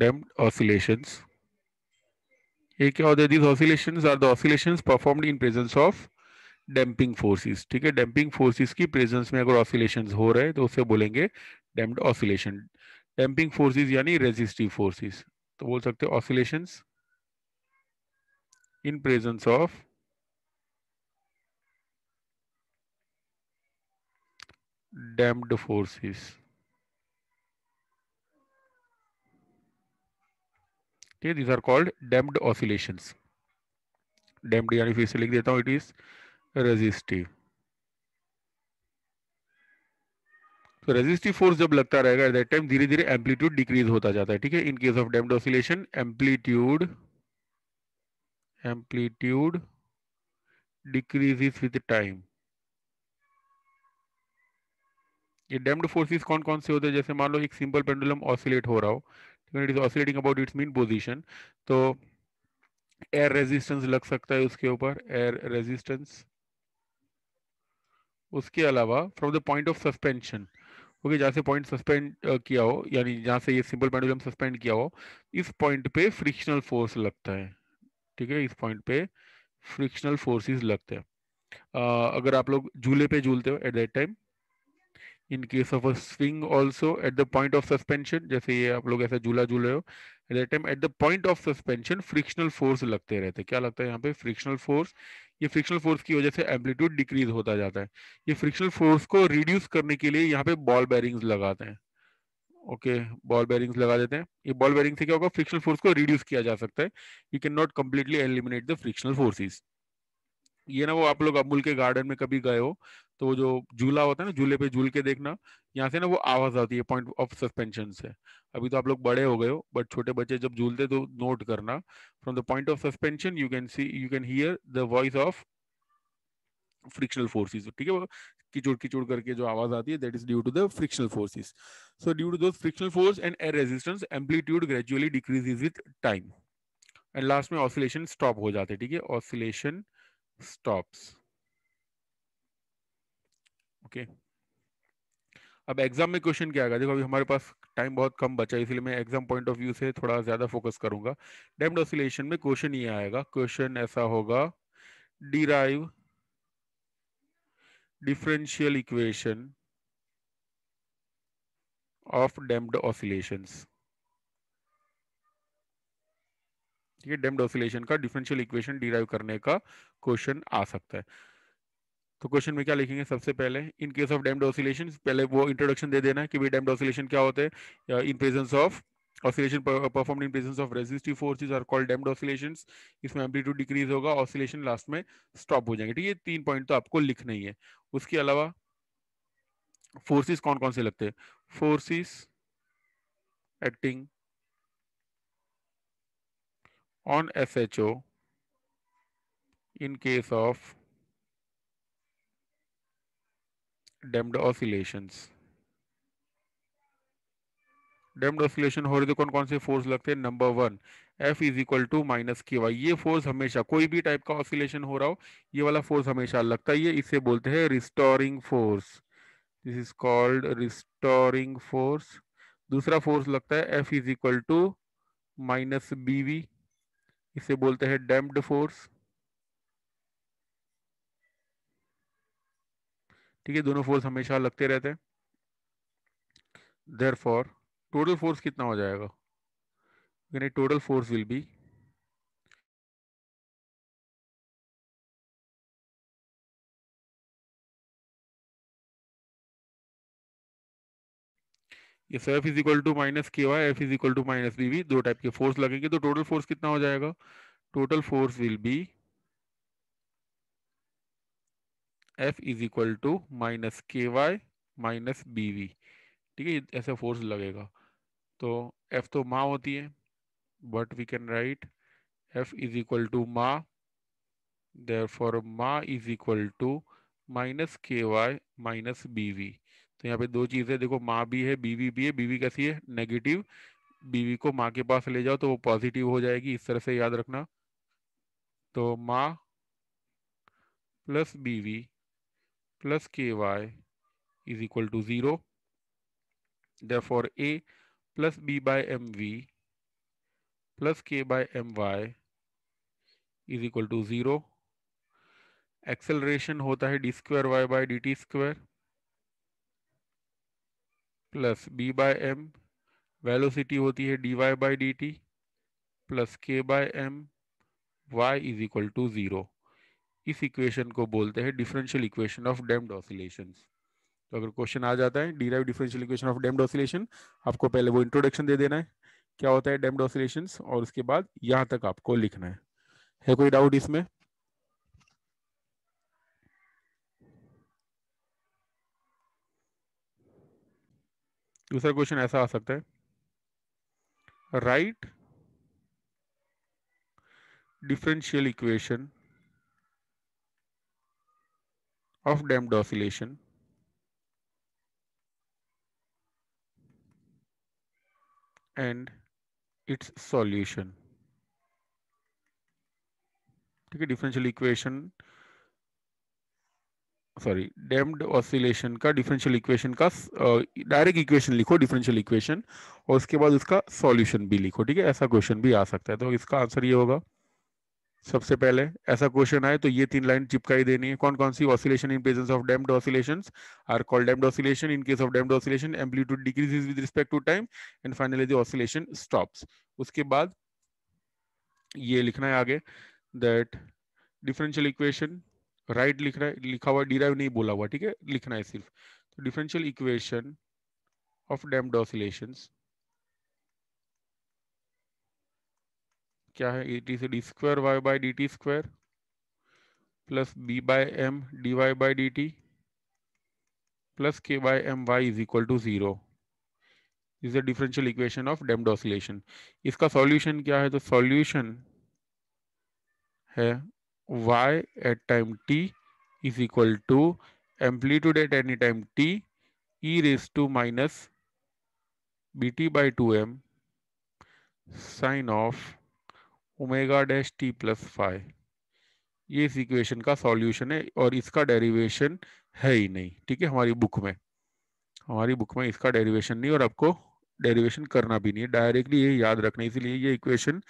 damped oscillations. ये क्या होता है these oscillation are the oscillation performed in presence of damping forces ठीक है डैम्पिंग फोर्सेस की प्रेजेंस में अगर ऑसिलेशन हो रहे हैं तो उसे बोलेंगे डैम्प्ड ऑसिलेशन डैम्पिंग फोर्सेस यानी रेजिस्टिव फोर्सेस तो बोल सकते हैं oscillation in presence of damped forces ठीक है these are called damped oscillation damped यानी फिर से लिख देता हूँ इट इज रेजिस्टिव तो रेजिस्टिव फोर्स जब लगता रहेगा एट दैट टाइम धीरे धीरे एम्पलीट्यूड डिक्रीज होता जाता है ठीक है in case of damped oscillation amplitude amplitude decreases with time ये डेम्ड फोर्सेस कौन कौन से होते हैं जैसे मान लो एक सिंपल पेंडुलम ऑसिलेट हो रहा हो when it is oscillating about its mean position तो एयर रेजिस्टेंस लग सकता है उसके ऊपर एयर रेजिस्टेंस उसके अलावा from the point of suspension okay जहाँ से पॉइंट सस्पेंड किया हो यानी जहाँ से ये सिंपल पेंडुलम सस्पेंड किया हो इस पॉइंट पे फ्रिक्शनल फोर्स लगता है ठीक है इस पॉइंट पे फ्रिक्शनल फोर्सेस लगते हैं uh, अगर आप लोग झूले पे झूलते हो at that time in case of a swing also at the point of suspension जैसे ये आप लोग ऐसा झूला झूल रहे हो at time at the point of suspension frictional force लगते रहते क्या लगता है यहाँ पे फ्रिक्शनल फोर्स ये फ्रिक्शनल फोर्स की वजह से एम्पलीट्यूड डिक्रीज होता जाता है ये फ्रिक्शनल फोर्स को रिड्यूस करने के लिए यहाँ पे बॉल बैरिंग्स लगाते हैं ओके बॉल बैरिंग्स लगा देते हैं ये बॉल बैरिंग से क्या होगा फ्रिक्शनल फोर्स को रिड्यूस किया जा सकता है you can not completely eliminate the frictional forces ये ना वो आप लोग अमूल के गार्डन में कभी गए हो तो वो जो झूला होता है ना झूले पे झूल के देखना यहाँ से ना वो आवाज आती है पॉइंट ऑफ सस्पेंशन से अभी तो आप लोग बड़े हो गए हो बट छोटे बच्चे जब झूलते तो नोट करना from the point of suspension you can see you can hear the voice of frictional forces ठीक है किचुड़ किचुड़ करके जो आवाज आती है that is due to the frictional forces so due to those frictional force and air resistance amplitude gradually decreases with time and last में ऑसिलेशन स्टॉप हो जाते हैं ठीक है ऑसिलेशन स्टॉप्स ओके अब एग्जाम में क्वेश्चन क्या आएगा देखो अभी हमारे पास टाइम बहुत कम बचा है इसलिए मैं एग्जाम पॉइंट ऑफ व्यू से थोड़ा ज्यादा फोकस करूंगा डेम्ड ऑसिलेशन में क्वेश्चन ये आएगा क्वेश्चन ऐसा होगा derive differential equation of damped oscillations ठीक है डेम्ड ऑसिलेशन का डिफरेंशियल इक्वेशन डिराइव करने का क्वेश्चन आ सकता है तो क्वेश्चन में क्या लिखेंगे सबसे पहले in case of damped oscillation पहले वो इंट्रोडक्शन दे देना कि भाई डैम्ड ऑसिलेशन क्या होते हैं in presence of oscillation performed in presence of resistive forces are called damped oscillations इसमें एम्पलीट्यूड डिक्रीज होगा ऑसिलेशन लास्ट में स्टॉप हो जाएंगे ठीक है तीन पॉइंट तो आपको लिखना ही है उसके अलावा फोर्सेस कौन कौन से लगते हैं forces acting on S in case of damped oscillations damped oscillation हो रहे तो कौन कौन से फोर्स लगते हैं number one F is equal to minus K Y ये फोर्स हमेशा कोई भी टाइप का ऑसिलेशन हो रहा हो ये वाला फोर्स हमेशा लगता है ये इसे बोलते हैं restoring force this is called restoring force दूसरा फोर्स लगता है F is equal to minus B V इसे बोलते हैं डैम्ड फोर्स ठीक है दोनों फोर्स हमेशा लगते रहते हैं देर फॉर टोटल फोर्स कितना हो जाएगा यानी total force will be F is equal to minus K Y F is equal to minus B दो टाइप के फोर्स लगेंगे तो टोटल फोर्स कितना हो जाएगा total force will be F is equal to minus K Y minus B V ठीक है ऐसा फोर्स लगेगा तो एफ तो माँ होती है but we can write F is equal to M A there for M A is equal to minus K Y minus B V तो यहाँ पे दो चीज़ें देखो माँ भी है बीवी भी है बीवी कैसी है नेगेटिव बीवी को माँ के पास ले जाओ तो वो पॉजिटिव हो जाएगी इस तरह से याद रखना तो माँ plus B V plus K Y plus ky is equal for A plus B plus M V plus K k M Y is equal to zero acceleration होता है D square Y by D T square plus B by M velocity होती है D Y by D T plus K by M Y is equal to zero इस equation को बोलते हैं differential equation of damped oscillation तो अगर question आ जाता है derive differential equation of damped oscillation आपको पहले वो इंट्रोडक्शन दे देना है क्या होता है डेम्ड ऑसिलेशन और उसके बाद यहाँ तक आपको लिखना है है कोई डाउट इसमें दूसरा क्वेश्चन ऐसा आ सकता है write differential equation of damped oscillation and its solution ठीक है differential equation sorry damped oscillation का डिफरेंशियल इक्वेशन का डायरेक्ट uh, इक्वेशन लिखो डिफरेंशियल इक्वेशन और उसके बाद उसका सॉल्यूशन भी लिखो ठीक है ऐसा क्वेश्चन भी आ सकता है तो इसका आंसर ये होगा सबसे पहले ऐसा क्वेश्चन आए तो ये तीन लाइन चिपकाई देनी है कौन कौन सी oscillation in presence of damped oscillations are called damped oscillation in case of damped oscillation amplitude decreases with respect to time and finally the oscillation stops उसके बाद ये लिखना है आगे दैट डिफरेंशियल इक्वेशन राइट लिख रहा है लिखा हुआ डिराइव नहीं बोला हुआ ठीक है लिखना है सिर्फ तो differential equation of damped oscillations क्या है it is D square Y by D T square plus B by M D Y by D T plus K by M Y is equal to zero is the differential equation of damped oscillation इसका solution क्या है तो solution है y at time t is equal to amplitude at any time t e raised to minus bt by 2m sine of omega dash T plus five ये इस equation का solution है और इसका डेरिवेशन है ही नहीं ठीक है हमारी बुक में हमारी बुक में इसका डेरिवेशन नहीं और आपको डेरिवेशन करना भी नहीं है डायरेक्टली ये याद रखना इसीलिए ये इक्वेशन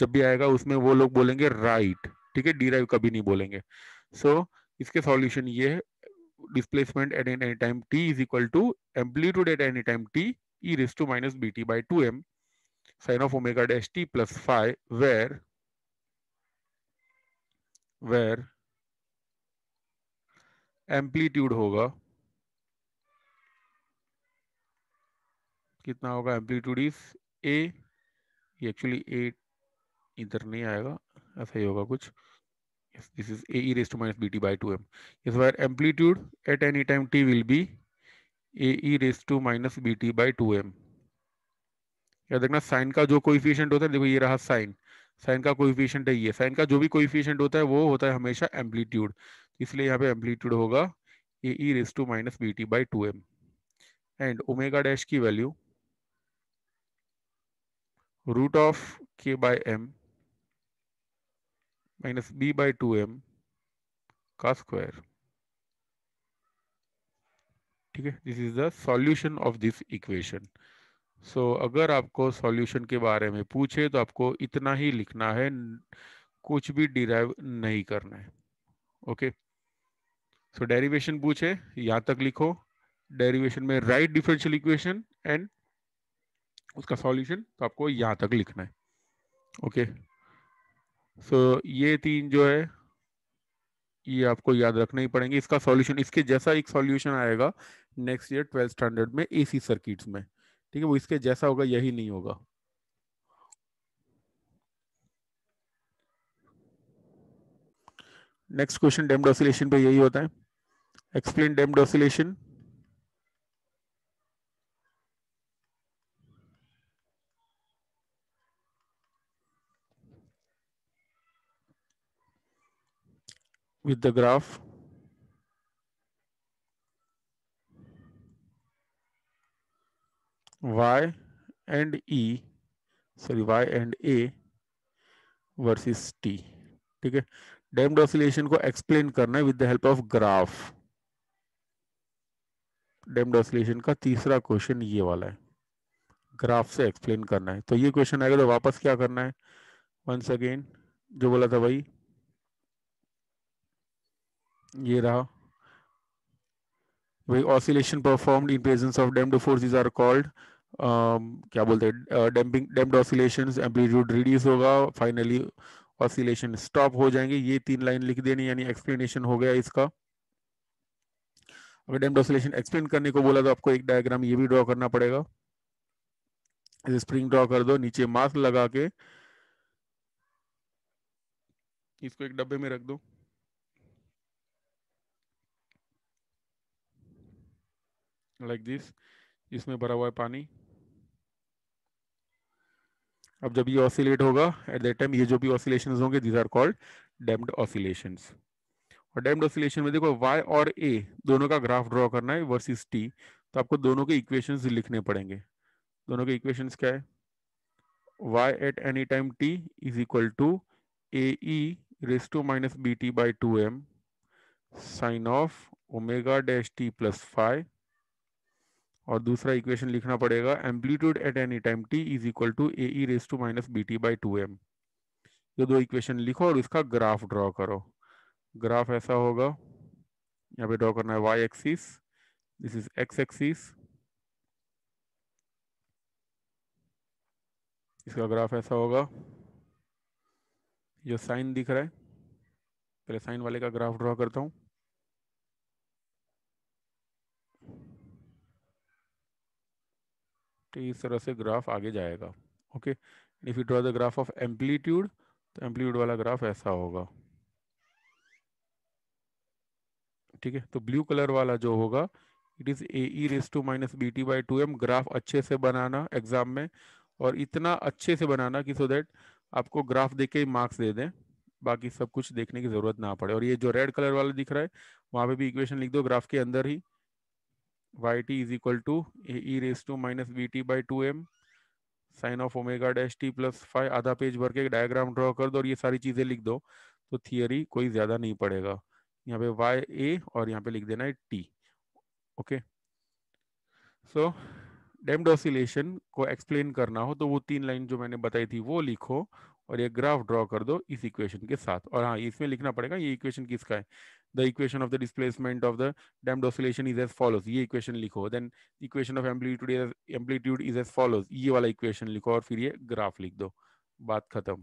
जब भी आएगा उसमें वो लोग बोलेंगे राइट ठीक है डीराइव कभी नहीं बोलेंगे सो so, इसके सॉल्यूशन ये है displacement at any time T is equal to amplitude at any time T E raise to minus B T by two M sine of omega dash t plus phi where where amplitude होगा कितना होगा amplitude is a ये actually ए इधर नहीं आएगा ऐसा ही होगा कुछ yes, this is a e raised to minus bt by 2m is where amplitude at any time t will be a e raised to minus bt by 2m या देखना sign का जो कोइफिशियंट होता है देखो ये रहा साइन साइन का कोइफिशियंट है ये साइन का जो भी कोइफिशियंट होता है वो होता है हमेशा एम्पलीट्यूड इसलिए यहाँ पे एम्पलीट्यूड होगा A E raise to minus B T by two M and omega dash की value root of K by M minus B by two M का स्क्वायर ठीक है this is the solution of this equation so so, अगर आपको solution के बारे में पूछे तो आपको इतना ही लिखना है कुछ भी डिराइव नहीं करना है ओके सो डेरिवेशन पूछे यहां तक लिखो डेरिवेशन में राइट डिफरेंशियल इक्वेशन एंड उसका सॉल्यूशन तो आपको यहां तक लिखना है ओके okay. सो so, ये तीन जो है ये आपको याद रखना ही पड़ेंगे इसका सॉल्यूशन इसके जैसा एक सॉल्यूशन आएगा नेक्स्ट ईयर ट्वेल्थ स्टैंडर्ड में एसी सर्किट्स में ठीक है वो इसके जैसा होगा यही नहीं होगा नेक्स्ट क्वेश्चन डेम्ड ऑसिलेशन पे यही होता है explain damped oscillation with the graph y and e sorry y and a versus t ठीक है डेम्ड ऑसिलेशन को एक्सप्लेन करना है with the help of graph damped oscillation का तीसरा क्वेश्चन ये वाला है ग्राफ से एक्सप्लेन करना है तो ये क्वेश्चन आएगा तो वापस क्या करना है वंस अगेन जो बोला था भाई ये रहा where oscillation performed in presence of damped forces are called um, क्या बोलते हैं damping damped oscillations amplitude reduce होगा फाइनली ऑसिलेशन स्टॉप हो जाएंगे ये तीन लाइन लिख देनी यानी एक्सप्लेनेशन हो गया इसका अगर डैम्प्ड ऑसिलेशन एक्सप्लेन करने को बोला तो आपको एक डायग्राम ये भी ड्रॉ करना पड़ेगा स्प्रिंग ड्रॉ कर दो नीचे मास्क लगा के इसको एक डब्बे में रख दो लाइक दिस इसमें भरा हुआ है पानी अब जब ये ऑसिलेट होगा एट दैट टाइम ये जो भी ऑसिलेशन होंगे these are called damped oscillation और डैम्ड ऑसिलेशन में देखो वाई और ए दोनों का ग्राफ ड्रॉ करना है वर्सेस टी तो आपको दोनों के इक्वेशन लिखने पड़ेंगे दोनों के इक्वेशन क्या है y at any time t is equal to A E raise to minus B T by two M sine of omega dash T plus five और दूसरा इक्वेशन लिखना पड़ेगा amplitude at any time T is equal to A raise to minus B T by two M ये दो equation लिखो और इसका graph draw करो ग्राफ ऐसा होगा यहाँ पे ड्रॉ करना है Y axis this is X axis इसका ग्राफ ऐसा होगा जो साइन दिख रहा है पहले साइन वाले का ग्राफ ड्रॉ करता हूँ तो इस तरह से ग्राफ आगे जाएगा okay if you draw the graph of amplitude तो एम्पलीट्यूड वाला ग्राफ ऐसा होगा ठीक है तो ब्लू कलर वाला जो होगा it is A raise to minus B T by two M graph अच्छे से बनाना एग्जाम में और इतना अच्छे से बनाना कि सो देट दैट आपको ग्राफ देख के ही मार्क्स दे दें बाकी सब कुछ देखने की जरूरत ना पड़े और ये जो रेड कलर वाला दिख रहा है वहां पे भी इक्वेशन लिख दो ग्राफ के अंदर ही yt is equal to e raised to minus vt by 2m sine of omega dash T plus five आधा पेज भर के डायग्राम ड्रॉ कर दो और ये सारी चीजें लिख दो तो थियरी कोई ज्यादा नहीं पड़ेगा यहाँ पे वाई ए और यहाँ पे लिख देना है T okay so damped oscillation को एक्सप्लेन करना हो तो वो तीन लाइन जो मैंने बताई थी वो लिखो और ये ग्राफ ड्रॉ कर दो इस इक्वेशन के साथ और हाँ इसमें लिखना पड़ेगा ये इक्वेशन किसका है the equation of the displacement of the damped oscillation is as follows ये equation लिखो then equation of amplitude is amplitude is as follows ये वाला equation लिखो और फिर ये graph लिख दो बात खत्म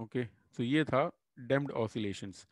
ओके okay, तो so ये था डेम्ड ऑसिलेशंस